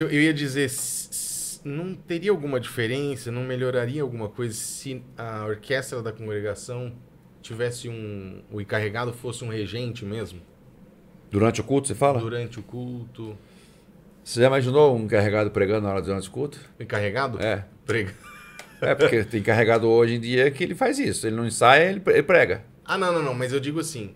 Eu, eu ia dizer, não teria alguma diferença, não melhoraria alguma coisa se a orquestra da congregação tivesse um. O encarregado fosse um regente mesmo? Durante o culto, você fala? Durante o culto. Você já imaginou um encarregado pregando na hora durante o culto? Encarregado? É. Prega. É, porque tem encarregado hoje em dia que ele faz isso. Ele não ensaia, ele prega. Ah, não, não, não. Mas eu digo assim: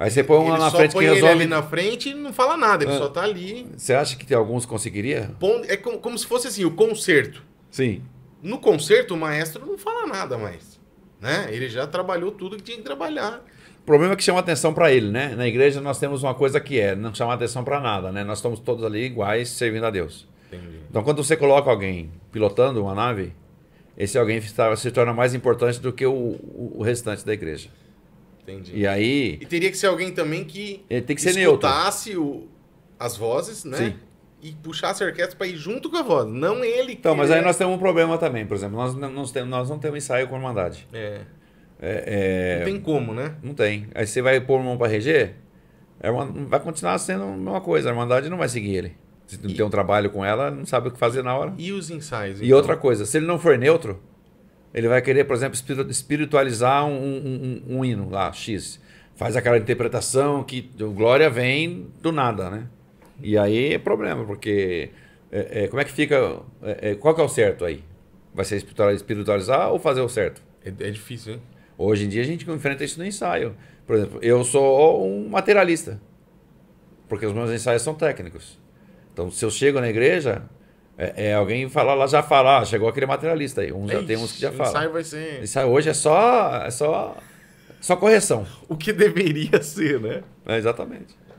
Aí você põe um lá na frente que resolve. Ele ali na frente e não fala nada, ele ah. só tá ali. Você acha que tem alguns conseguiria? É como, como se fosse assim, o concerto. Sim. No concerto, o maestro não fala nada mais. Né? Ele já trabalhou tudo que tinha que trabalhar. O problema é que chama atenção para ele, né? Na igreja nós temos uma coisa que é não chamar atenção para nada, né? Nós estamos todos ali iguais, servindo a Deus. Entendi. Então quando você coloca alguém pilotando uma nave, esse alguém se torna mais importante do que o, o restante da igreja. Entendi. E aí. E teria que ser alguém também que. Ele é, tem que ser O, as vozes, né? Sim. E puxasse a orquestra para ir junto com a voz, não ele. Então, mas aí nós temos um problema também, por exemplo. Nós não, nós temos, nós não temos ensaio com a Irmandade. É. É, é. Não tem como, né? Não tem. Aí você vai pôr mão para reger, vai continuar sendo a mesma coisa. A Irmandade não vai seguir ele. Se não e... tem um trabalho com ela, não sabe o que fazer na hora. E os ensaios? Então? E outra coisa, se ele não for neutro, ele vai querer, por exemplo, espiritualizar um, um, um, um hino lá, X. Faz aquela interpretação que glória vem do nada, né? E aí é problema, porque é, é, como é que fica. É, é qual que é o certo aí? Vai ser espiritualizar ou fazer o certo? É, é, difícil, hein? Hoje em dia a gente enfrenta isso no ensaio. Por exemplo, eu sou um materialista, porque os meus ensaios são técnicos. Então, se eu chego na igreja, é, é, alguém fala lá, já fala, ah, chegou aquele materialista aí. Uns já tem uns que já falam. Ensaio vai ser. Ensaio hoje é só, é só, só correção. O que deveria ser, né? É, exatamente.